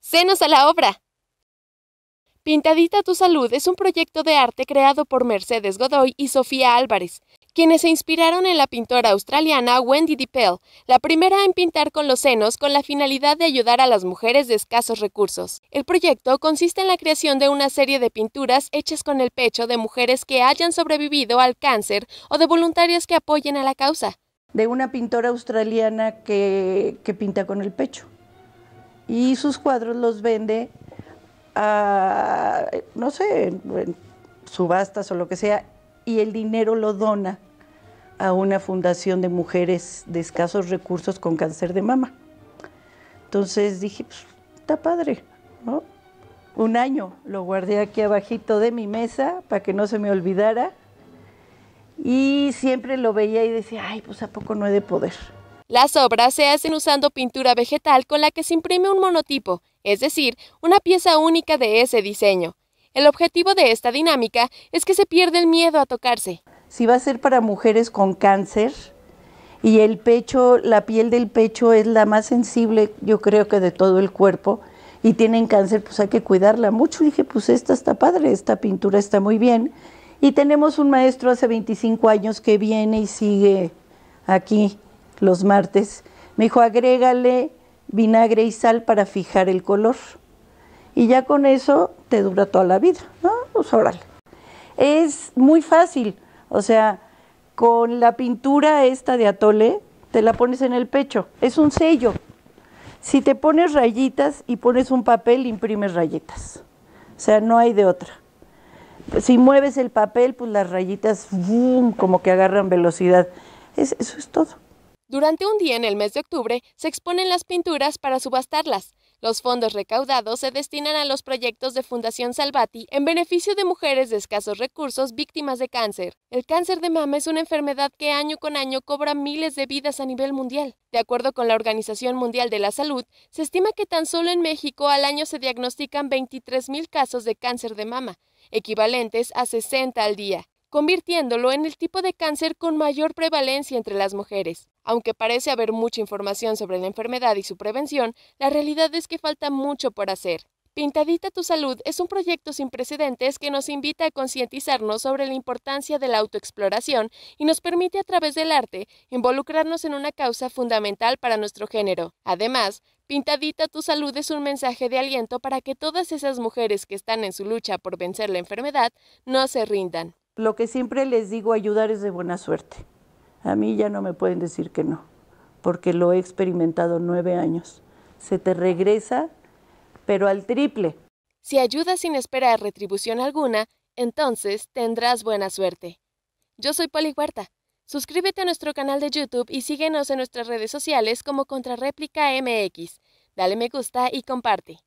senos a la obra! Pintadita tu Salud es un proyecto de arte creado por Mercedes Godoy y Sofía Álvarez, quienes se inspiraron en la pintora australiana Wendy DePell, la primera en pintar con los senos con la finalidad de ayudar a las mujeres de escasos recursos. El proyecto consiste en la creación de una serie de pinturas hechas con el pecho de mujeres que hayan sobrevivido al cáncer o de voluntarias que apoyen a la causa. De una pintora australiana que, pinta con el pecho. Y sus cuadros los vende a, no sé, subastas o lo que sea, y el dinero lo dona a una fundación de mujeres de escasos recursos con cáncer de mama. Entonces dije, pues, está padre, ¿no? Un año lo guardé aquí abajito de mi mesa para que no se me olvidara y siempre lo veía y decía, ay, pues a poco no he de poder. Las obras se hacen usando pintura vegetal con la que se imprime un monotipo, es decir, una pieza única de ese diseño. El objetivo de esta dinámica es que se pierda el miedo a tocarse. Si va a ser para mujeres con cáncer y el pecho, la piel del pecho es la más sensible, yo creo que de todo el cuerpo, y tienen cáncer, pues hay que cuidarla mucho. dije, pues esta está padre, esta pintura está muy bien. Y tenemos un maestro hace 25 años que viene y sigue aquí los martes. Me dijo, agrégale vinagre y sal para fijar el color y ya con eso te dura toda la vida, ¿no? Pues Es muy fácil, o sea, con la pintura esta de atole, te la pones en el pecho, es un sello. Si te pones rayitas y pones un papel, imprimes rayitas. O sea, no hay de otra. Si mueves el papel, pues las rayitas boom, como que agarran velocidad. eso es todo. Durante un día en el mes de octubre se exponen las pinturas para subastarlas. Los fondos recaudados se destinan a los proyectos de Fundación Salvati en beneficio de mujeres de escasos recursos víctimas de cáncer. El cáncer de mama es una enfermedad que año con año cobra miles de vidas a nivel mundial. De acuerdo con la Organización Mundial de la Salud, se estima que tan solo en México al año se diagnostican 23.000 casos de cáncer de mama, equivalentes a 60 al día convirtiéndolo en el tipo de cáncer con mayor prevalencia entre las mujeres. Aunque parece haber mucha información sobre la enfermedad y su prevención, la realidad es que falta mucho por hacer. Pintadita tu salud es un proyecto sin precedentes que nos invita a concientizarnos sobre la importancia de la autoexploración y nos permite a través del arte involucrarnos en una causa fundamental para nuestro género. Además, Pintadita tu salud es un mensaje de aliento para que todas esas mujeres que están en su lucha por vencer la enfermedad no se rindan. Lo que siempre les digo, ayudar es de buena suerte. A mí ya no me pueden decir que no, porque lo he experimentado nueve años. Se te regresa, pero al triple. Si ayudas sin esperar retribución alguna, entonces tendrás buena suerte. Yo soy Poli Huerta. Suscríbete a nuestro canal de YouTube y síguenos en nuestras redes sociales como Contrarréplica MX. Dale me gusta y comparte.